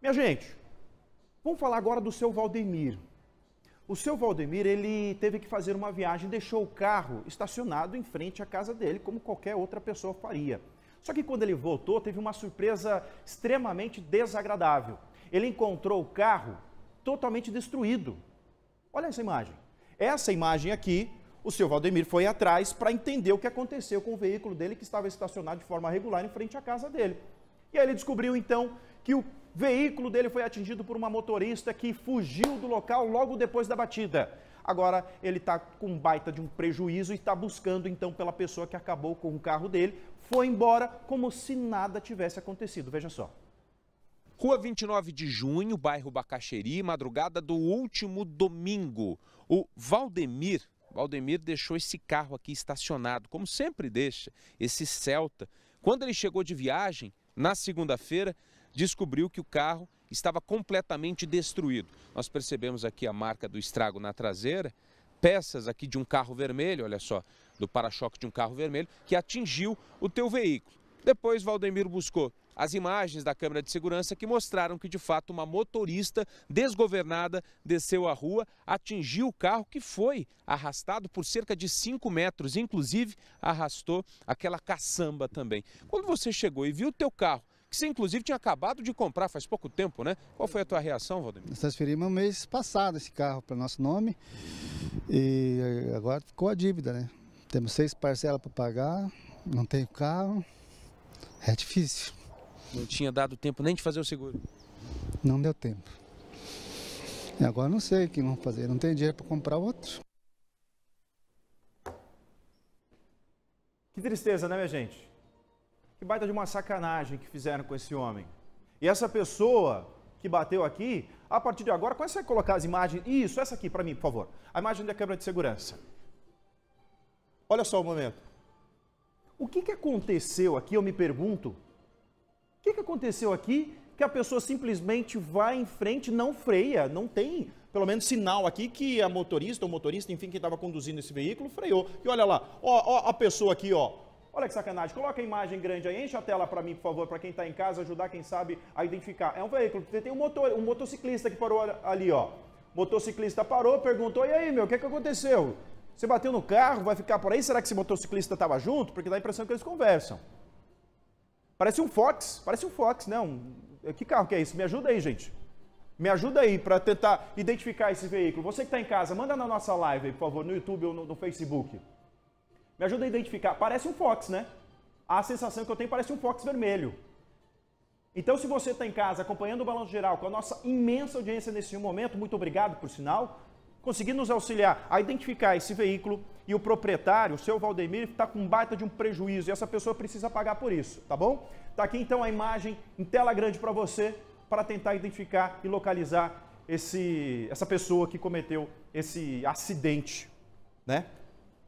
Minha gente, vamos falar agora do seu Valdemir. O seu Valdemir, ele teve que fazer uma viagem, deixou o carro estacionado em frente à casa dele, como qualquer outra pessoa faria. Só que quando ele voltou, teve uma surpresa extremamente desagradável. Ele encontrou o carro totalmente destruído. Olha essa imagem. Essa imagem aqui, o seu Valdemir foi atrás para entender o que aconteceu com o veículo dele que estava estacionado de forma regular em frente à casa dele. E aí ele descobriu então que o veículo dele foi atingido por uma motorista que fugiu do local logo depois da batida. Agora ele está com baita de um prejuízo e está buscando então pela pessoa que acabou com o carro dele, foi embora como se nada tivesse acontecido. Veja só. Rua 29 de junho, bairro Bacaxeri, madrugada do último domingo. O Valdemir, Valdemir deixou esse carro aqui estacionado, como sempre deixa, esse Celta. Quando ele chegou de viagem, na segunda-feira, descobriu que o carro estava completamente destruído. Nós percebemos aqui a marca do estrago na traseira, peças aqui de um carro vermelho, olha só, do para-choque de um carro vermelho, que atingiu o teu veículo. Depois, Valdemiro buscou as imagens da câmera de segurança que mostraram que, de fato, uma motorista desgovernada desceu a rua, atingiu o carro que foi arrastado por cerca de 5 metros, inclusive arrastou aquela caçamba também. Quando você chegou e viu o teu carro que você inclusive tinha acabado de comprar faz pouco tempo, né? Qual foi a tua reação, Valdemir? Nós transferimos mês passado esse carro para nosso nome e agora ficou a dívida, né? Temos seis parcelas para pagar, não tem carro, é difícil. Não tinha dado tempo nem de fazer o seguro? Não deu tempo. E agora não sei o que vão fazer, não tem dinheiro para comprar outro. Que tristeza, né, minha gente? Que baita de uma sacanagem que fizeram com esse homem. E essa pessoa que bateu aqui, a partir de agora, consegue colocar as imagens. Isso, essa aqui para mim, por favor. A imagem da câmera de segurança. Olha só o momento. O que, que aconteceu aqui, eu me pergunto. O que, que aconteceu aqui que a pessoa simplesmente vai em frente, não freia, não tem pelo menos sinal aqui que a motorista, o motorista, enfim, quem estava conduzindo esse veículo, freou. E olha lá, ó, ó a pessoa aqui, ó, Olha que sacanagem. Coloca a imagem grande aí, enche a tela para mim, por favor, para quem está em casa, ajudar quem sabe a identificar. É um veículo. Tem um, motor, um motociclista que parou ali, ó. Motociclista parou, perguntou: e aí, meu, o que, que aconteceu? Você bateu no carro, vai ficar por aí? Será que esse motociclista estava junto? Porque dá a impressão que eles conversam. Parece um Fox, parece um Fox, né? Um... Eh, que carro que é isso? Me ajuda aí, gente. Me ajuda aí para tentar identificar esse veículo. Você que está em casa, manda na nossa live, aí, por favor, no YouTube ou no, no Facebook. Me ajuda a identificar. Parece um fox, né? A sensação que eu tenho parece um fox vermelho. Então, se você está em casa acompanhando o Balanço Geral com a nossa imensa audiência nesse momento, muito obrigado por sinal, conseguir nos auxiliar a identificar esse veículo e o proprietário, o seu Valdemir, está com um baita de um prejuízo e essa pessoa precisa pagar por isso, tá bom? Tá aqui então a imagem em tela grande para você para tentar identificar e localizar esse, essa pessoa que cometeu esse acidente, né?